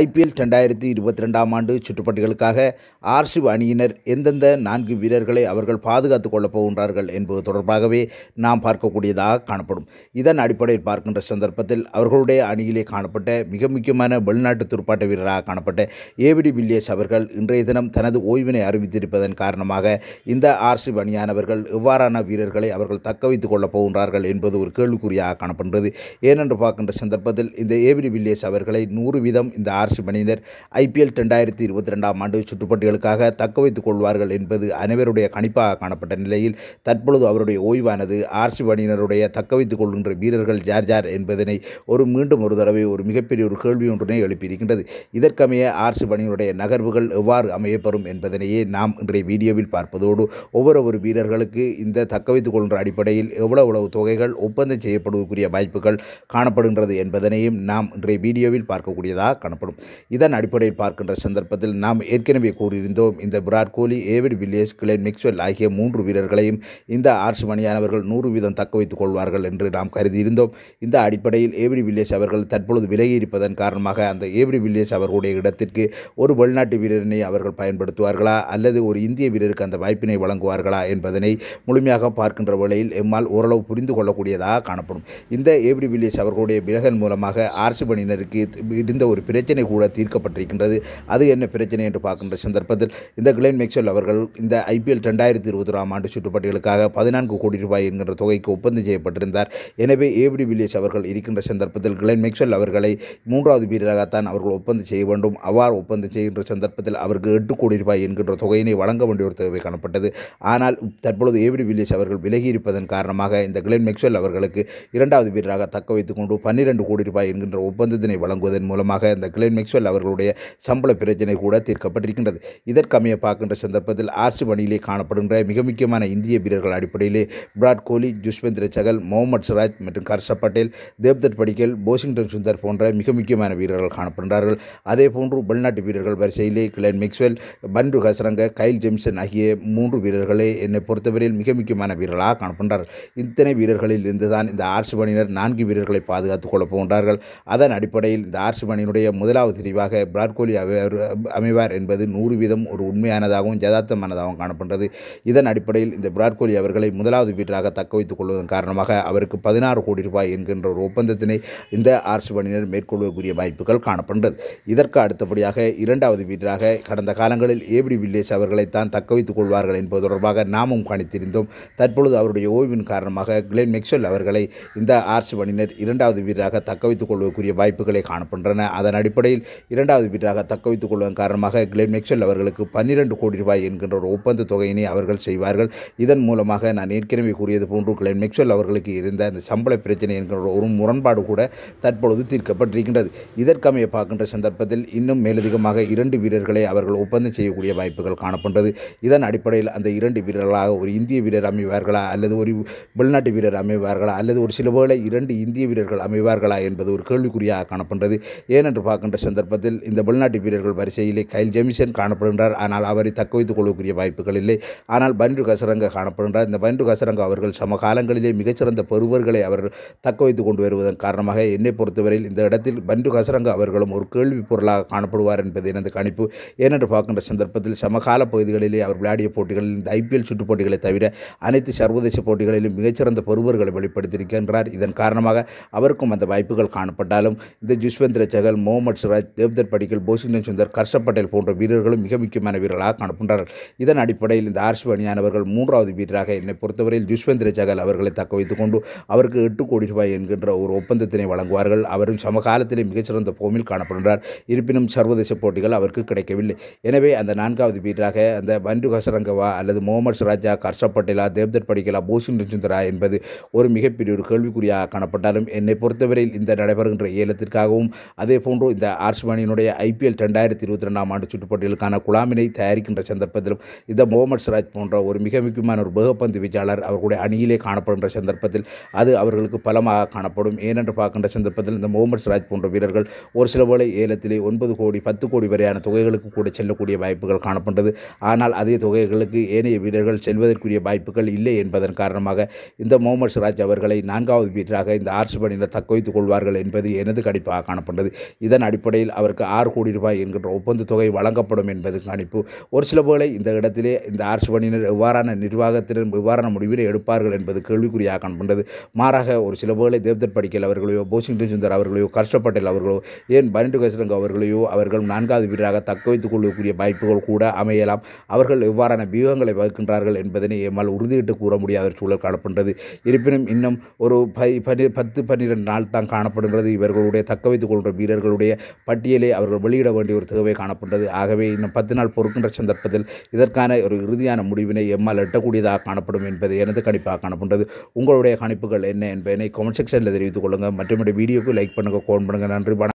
IPL ரெண்டாயிரத்தி இருபத்தி ரெண்டாம் ஆண்டு சுற்றுப்பட்டிகளுக்காக ஆர்சிவ் அணியினர் எந்தெந்த நான்கு வீரர்களை அவர்கள் பாதுகாத்துக் கொள்ளப் போகின்றார்கள் என்பது தொடர்பாகவே நாம் பார்க்கக்கூடியதாக காணப்படும் இதன் அடிப்படையில் பார்க்கின்ற சந்தர்ப்பத்தில் அவர்களுடைய அணியிலே காணப்பட்ட மிக முக்கியமான வெளிநாட்டு துடுப்பாட்ட வீரராக காணப்பட்ட ஏவிடி வில்லியர்ஸ் அவர்கள் இன்றைய தினம் தனது ஓய்வினை அறிவித்திருப்பதன் காரணமாக இந்த ஆர்சிவ் அணியானவர்கள் எவ்வாறான வீரர்களை அவர்கள் தக்க வைத்துக் கொள்ளப் போகின்றார்கள் என்பது ஒரு கேள்விக்குறியாக காணப்படுகிறது ஏனென்று பார்க்கின்ற சந்தர்ப்பத்தில் இந்த ஏவிடி வில்லியர்ஸ் அவர்களை நூறு வீதம் இந்த ஆர் ஆர்சிப் அணியினர் ஐபிஎல் ரெண்டாயிரத்தி இருபத்தி ரெண்டாம் ஆண்டு சுற்றுப்பட்டிகளுக்காக தக்க வைத்துக் கொள்வார்கள் என்பது அனைவருடைய கணிப்பாக காணப்பட்ட நிலையில் தற்பொழுது அவருடைய ஓய்வானது ஆர்சிப் அணியினருடைய தக்க வைத்துக் கொள்கின்ற வீரர்கள் ஜார் ஜார் என்பதனை ஒரு மீண்டும் ஒரு தடவை ஒரு மிகப்பெரிய ஒரு கேள்வி ஒன்றினை எழுப்பியிருக்கின்றது இதற்கமைய ஆர்சிப் அணியினுடைய நகர்வுகள் எவ்வாறு அமையப்பெறும் என்பதனையே நாம் இன்றைய வீடியோவில் பார்ப்பதோடு ஒவ்வொரு ஒரு வீரர்களுக்கு இந்த தக்க வைத்துக் கொள்கின்ற அடிப்படையில் எவ்வளவு தொகைகள் ஒப்பந்தம் செய்யப்படுவதற்குரிய வாய்ப்புகள் காணப்படுகின்றது என்பதனையும் நாம் இன்றைய வீடியோவில் பார்க்கக்கூடியதாக காணப்படும் காணப்படும் இதன் அடிப்படையில் பார்க்கின்ற சந்தர்ப்பத்தில் நாம் ஏற்கனவே கூறியிருந்தோம் இந்த விராட் கோலி ஏவிட் வில்லியர்ஸ் கிளேன் மிக்ஸ்வெல் ஆகிய மூன்று வீரர்களையும் இந்த ஆர்ஸ் மணியானவர்கள் நூறு வீதம் தக்க வைத்துக் கொள்வார்கள் என்று நாம் கருதியிருந்தோம் இந்த அடிப்படையில் ஏவிடி வில்லியர்ஸ் அவர்கள் தற்பொழுது இருப்பதன் காரணமாக அந்த ஏவிடி வில்லியர்ஸ் அவர்களுடைய இடத்திற்கு ஒரு வெளிநாட்டு வீரரினை அவர்கள் பயன்படுத்துவார்களா அல்லது ஒரு இந்திய வீரருக்கு அந்த வாய்ப்பினை வழங்குவார்களா என்பதனை முழுமையாக பார்க்கின்ற வேளையில் எம்மால் ஓரளவு புரிந்து கொள்ளக்கூடியதாக காணப்படும் இந்த ஏவிடி வில்லியர்ஸ் அவர்களுடைய விலகன் மூலமாக ஆர்ஸ் பணியினருக்கு இருந்த ஒரு பிரச்சனை பிரச்சனை கூட தீர்க்கப்பட்டிருக்கின்றது அது என்ன பிரச்சனை என்று பார்க்கின்ற சந்தர்ப்பத்தில் இந்த கிளைன் மெக்சல் அவர்கள் இந்த ஐபிஎல் ரெண்டாயிரத்தி ஒராம் ஆண்டு சுற்றுப்பட்டியலுக்காக பதினான்கு கோடி ரூபாய் என்கின்ற தொகைக்கு ஒப்பந்தம் செய்யப்பட்டிருந்தார் எனவே ஏபிடி வில்லியஸ் அவர்கள் இருக்கின்ற சந்தர்ப்பத்தில் கிளென் மெக்சல் அவர்களை மூன்றாவது வீரராகத்தான் அவர்கள் ஒப்பந்தம் செய்ய வேண்டும் அவ்வாறு ஒப்பந்தம் செய்கின்ற சந்தர்ப்பத்தில் அவருக்கு எட்டு கோடி ரூபாய் என்கின்ற தொகையினை வழங்க வேண்டிய ஒரு தேவை காணப்பட்டது ஆனால் தற்பொழுது ஏபிடி வில்லியஸ் அவர்கள் விலகியிருப்பதன் காரணமாக இந்த கிளென் மெக்ஸ்வெல் அவர்களுக்கு இரண்டாவது வீரராக தக்க கொண்டு பன்னிரண்டு கோடி ரூபாய் என்கின்ற ஒப்பந்தத்தினை வழங்குவதன் மூலமாக இந்த கிளைன் கிளேன் மெக்ஸ்வெல் அவர்களுடைய சம்பள பிரச்சனை கூட தீர்க்கப்பட்டிருக்கின்றது இதற்கமைய பார்க்கின்ற சந்தர்ப்பத்தில் ஆர்சி பணியிலே காணப்படுகின்ற மிக முக்கியமான இந்திய வீரர்கள் அடிப்படையிலே விராட் கோலி ஜுஷ்வேந்திர சகல் முகமது சிராஜ் மற்றும் கர்ஷப் பட்டேல் தேவ்தட் படிக்கல் போஷிங்டன் சுந்தர் போன்ற மிக முக்கியமான வீரர்கள் காணப்படுகிறார்கள் அதே போன்று வெளிநாட்டு வீரர்கள் வரிசையிலே கிளென் மிக்ஸ்வெல் பன்று ஹசரங்க கைல் ஜெம்சன் ஆகிய மூன்று வீரர்களே என்னை பொறுத்தவரையில் மிக முக்கியமான வீரர்களாக காணப்படுகிறார்கள் இத்தனை வீரர்களில் இருந்துதான் இந்த ஆர்சி பணியினர் நான்கு வீரர்களை பாதுகாத்துக் கொள்ளப் போகின்றார்கள் அதன் அடிப்படையில் இந்த ஆர்சி பணியினுடைய முதல் முதலாவது தெரிவாக விராட் கோலி அமைவார் என்பது நூறு வீதம் ஒரு உண்மையானதாகவும் ஜதார்த்தமானதாகவும் காணப்படுகிறது இதன் அடிப்படையில் இந்த விராட் கோலி அவர்களை முதலாவது வீரராக தக்க வைத்துக் கொள்வதன் காரணமாக அவருக்கு பதினாறு கோடி ரூபாய் என்கின்ற ஒரு ஒப்பந்தத்தினை இந்த ஆர்ஸ் பணியினர் மேற்கொள்வதற்குரிய வாய்ப்புகள் காணப்படுகிறது இதற்கு அடுத்தபடியாக இரண்டாவது வீரராக கடந்த காலங்களில் ஏபிடி வில்லேஜ் அவர்களை தான் தக்க வைத்துக் கொள்வார்கள் என்பது தொடர்பாக நாமும் கணித்திருந்தோம் தற்பொழுது அவருடைய ஓய்வின் காரணமாக கிளென் மெக்சல் அவர்களை இந்த ஆர்ஸ் பணியினர் இரண்டாவது வீரராக தக்க வைத்துக் கொள்வதற்குரிய வாய்ப்புகளை காணப்படுகின்றன அதன் அடிப்படையில் அடிப்படையில் இரண்டாவது வீட்டாக தக்க வைத்துக் கொள்வதன் காரணமாக கிளென் மெக்சல் அவர்களுக்கு பன்னிரண்டு கோடி ரூபாய் என்கின்ற ஒரு ஒப்பந்த தொகையினை அவர்கள் செய்வார்கள் இதன் மூலமாக நான் ஏற்கனவே கூறியது போன்று கிளென் மெக்சல் அவர்களுக்கு இருந்த அந்த சம்பள பிரச்சனை என்கின்ற ஒரு முரண்பாடு கூட தற்பொழுது தீர்க்கப்பட்டிருக்கின்றது இதற்கமைய பார்க்கின்ற சந்தர்ப்பத்தில் இன்னும் மேலதிகமாக இரண்டு வீரர்களை அவர்கள் ஒப்பந்தம் செய்யக்கூடிய வாய்ப்புகள் காணப்படுகிறது இதன் அடிப்படையில் அந்த இரண்டு வீரர்களாக ஒரு இந்திய வீரர் அமைவார்களா அல்லது ஒரு வெளிநாட்டு வீரர் அமைவார்களா அல்லது ஒரு சில வேளை இரண்டு இந்திய வீரர்கள் அமைவார்களா என்பது ஒரு கேள்விக்குறியாக காணப்படுகிறது ஏனென்று பார்க்கின்ற ஏற்பட்ட சந்தர்ப்பத்தில் இந்த வெளிநாட்டு வீரர்கள் வரிசையிலே கைல் ஜெமிசன் காணப்படுகின்றார் ஆனால் அவரை தக்க வைத்துக் கொள்ளக்கூடிய வாய்ப்புகள் இல்லை ஆனால் பன்று கசரங்க காணப்படுகின்றார் இந்த பன்று கசரங்க அவர்கள் சமகாலங்களிலே மிகச்சிறந்த பெறுவர்களை அவர் தக்க வைத்துக் கொண்டு வருவதன் காரணமாக என்னை பொறுத்தவரையில் இந்த இடத்தில் பன்று கசரங்க அவர்களும் ஒரு கேள்வி பொருளாக காணப்படுவார் என்பது எனது கணிப்பு ஏனென்று பார்க்கின்ற சந்தர்ப்பத்தில் சமகால பகுதிகளிலே அவர் விளையாடிய போட்டிகளில் இந்த ஐபிஎல் சுற்றுப் போட்டிகளை தவிர அனைத்து சர்வதேச போட்டிகளிலும் மிகச்சிறந்த பெறுவர்களை வெளிப்படுத்தியிருக்கின்றார் இதன் காரணமாக அவருக்கும் அந்த வாய்ப்புகள் காணப்பட்டாலும் இந்த ஜுஸ்வந்திர சகல் முகமது ருத்ராஜ் தேவ்தர் படிக்கல் போசிங்டன் சுந்தர் கர்ஷப் பட்டேல் போன்ற வீரர்களும் மிக முக்கியமான வீரர்களாக காணப்படுகிறார்கள் இதன் அடிப்படையில் இந்த ஆர்சிபி அணியானவர்கள் மூன்றாவது வீரராக என்னை பொறுத்தவரையில் ஜுஷ்வந்திர சகல் அவர்களை தக்க வைத்துக் கொண்டு அவருக்கு எட்டு கோடி ரூபாய் என்கின்ற ஒரு ஒப்பந்தத்தினை வழங்குவார்கள் அவரும் சமகாலத்திலே மிகச்சிறந்த போமில் காணப்படுகிறார் இருப்பினும் சர்வதேச போட்டிகள் அவருக்கு கிடைக்கவில்லை எனவே அந்த நான்காவது வீரராக அந்த பண்டு ஹசரங்கவா அல்லது முகமது ராஜா கர்ஷப் பட்டேலா தேவ்தர் படிக்கலா போசிங்டன் சுந்தரா என்பது ஒரு மிகப்பெரிய ஒரு கேள்விக்குறியாக காணப்பட்டாலும் என்னை பொறுத்தவரையில் இந்த நடைபெறுகின்ற ஏலத்திற்காகவும் அதே போன்று இந்த ஆர்ஸ்பானியினுடைய ஐபிஎல் ரெண்டாயிரத்தி இருபத்தி ரெண்டாம் ஆண்டு சுற்றுப்பட்டியலுக்கான குழாமினை தயாரிக்கின்ற சந்தர்ப்பத்திலும் இந்த முகமது சிராஜ் போன்ற ஒரு மிக முக்கியமான ஒரு பகப்பந்து வீச்சாளர் அவர்களுடைய அணியிலே காணப்படுகின்ற சந்தர்ப்பத்தில் அது அவர்களுக்கு பலமாக காணப்படும் ஏனென்று பார்க்கின்ற சந்தர்ப்பத்தில் இந்த முகமது சிராஜ் போன்ற வீரர்கள் ஒரு சில வேளை ஏலத்திலே ஒன்பது கோடி பத்து கோடி வரையான தொகைகளுக்கு கூட செல்லக்கூடிய வாய்ப்புகள் காணப்பட்டது ஆனால் அதே தொகைகளுக்கு ஏனைய வீரர்கள் செல்வதற்குரிய வாய்ப்புகள் இல்லை என்பதன் காரணமாக இந்த முகமது சிராஜ் அவர்களை நான்காவது வீரராக இந்த ஆர்ஸ்பானியில் தக்க வைத்துக் கொள்வார்கள் என்பது எனது கடிப்பாக காணப்பட்டது இதன் அடிப்படை அடிப்படையில் அவருக்கு ஆறு கோடி ரூபாய் என்கின்ற ஒப்பந்த தொகை வழங்கப்படும் என்பது கணிப்பு ஒரு சில வேளை இந்த இடத்திலே இந்த ஆர்ட்ஸ் பணியினர் எவ்வாறான நிர்வாகத்தினர் எவ்வாறான முடிவினை எடுப்பார்கள் என்பது கேள்விக்குறியாக காணப்படுகிறது மாறாக ஒரு சில வேளை தேவ்தர் படிக்கல் அவர்களையோ போசிங்டன் சுந்தர் அவர்களையோ கர்ஷப் பட்டேல் அவர்களோ ஏன் பனிண்டு கசரங்க அவர்களையோ அவர்கள் நான்காவது வீடாக தக்க வைத்துக் கொள்ளக்கூடிய வாய்ப்புகள் கூட அமையலாம் அவர்கள் எவ்வாறான வியூகங்களை வகுக்கின்றார்கள் என்பதனை எம்மால் உறுதியிட்டு கூற முடியாத சூழல் காணப்படுகிறது இருப்பினும் இன்னும் ஒரு பை பத்து பன்னிரெண்டு நாள் தான் காணப்படுகிறது இவர்களுடைய தக்க வைத்துக் கொள்கிற வீரர்களுடைய பட்டியலை அவர்கள் வெளியிட வேண்டிய ஒரு தேவை காணப்பட்டது ஆகவே இன்னும் பத்து நாள் பொறுக்கின்ற சந்தர்ப்பத்தில் இதற்கான ஒரு இறுதியான முடிவினை எம்மால் எட்டக்கூடியதாக காணப்படும் என்பது எனது கணிப்பாக காணப்பட்டது உங்களுடைய கணிப்புகள் என்ன என்பதனை கமெண்ட் செக்ஷனில் தெரிவித்துக் கொள்ளுங்கள் மற்றும் வீடியோக்கு லைக் பண்ணுங்கள் கோன் பண்ணுங்கள் நன்றி